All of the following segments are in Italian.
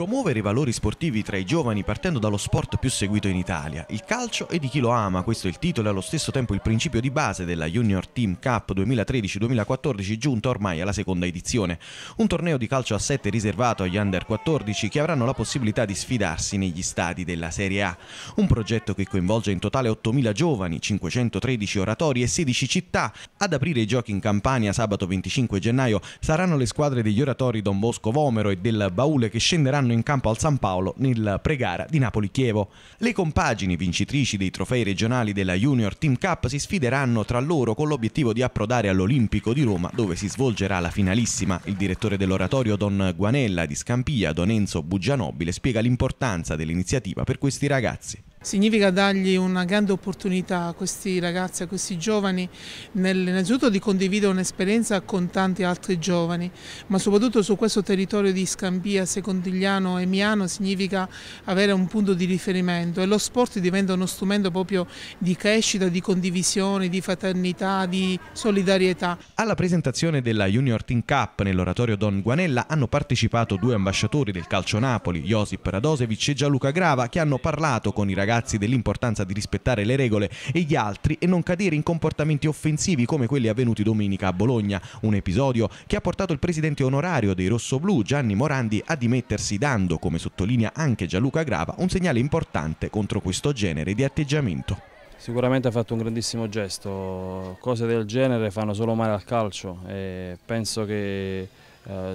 Promuovere i valori sportivi tra i giovani partendo dallo sport più seguito in Italia, il calcio e di chi lo ama, questo è il titolo e allo stesso tempo il principio di base della Junior Team Cup 2013-2014 giunta ormai alla seconda edizione. Un torneo di calcio a 7 riservato agli under 14 che avranno la possibilità di sfidarsi negli stadi della Serie A. Un progetto che coinvolge in totale 8.000 giovani, 513 oratori e 16 città. Ad aprire i giochi in Campania sabato 25 gennaio saranno le squadre degli oratori Don Bosco Vomero e del Baule che scenderanno andranno in campo al San Paolo nel pregara di Napoli-Chievo. Le compagini vincitrici dei trofei regionali della Junior Team Cup si sfideranno tra loro con l'obiettivo di approdare all'Olimpico di Roma dove si svolgerà la finalissima. Il direttore dell'oratorio Don Guanella di Scampia, Don Enzo Bugianobile, spiega l'importanza dell'iniziativa per questi ragazzi. Significa dargli una grande opportunità a questi ragazzi, a questi giovani, innanzitutto di condividere un'esperienza con tanti altri giovani, ma soprattutto su questo territorio di Scambia, Secondigliano e Miano significa avere un punto di riferimento e lo sport diventa uno strumento proprio di crescita, di condivisione, di fraternità, di solidarietà. Alla presentazione della Junior Team Cup nell'oratorio Don Guanella hanno partecipato due ambasciatori del calcio Napoli, Josip Radosevic e Gianluca Grava, che hanno parlato con i ragazzi ragazzi dell'importanza di rispettare le regole e gli altri e non cadere in comportamenti offensivi come quelli avvenuti domenica a Bologna, un episodio che ha portato il presidente onorario dei rossoblù Gianni Morandi a dimettersi dando, come sottolinea anche Gianluca Grava, un segnale importante contro questo genere di atteggiamento. Sicuramente ha fatto un grandissimo gesto, cose del genere fanno solo male al calcio e penso che eh,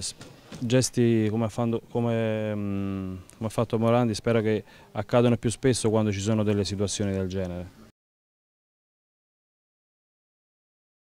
gesti come mm, ha, fatto, come, come fatto Morandi spero che accadano più spesso quando ci sono delle situazioni del genere.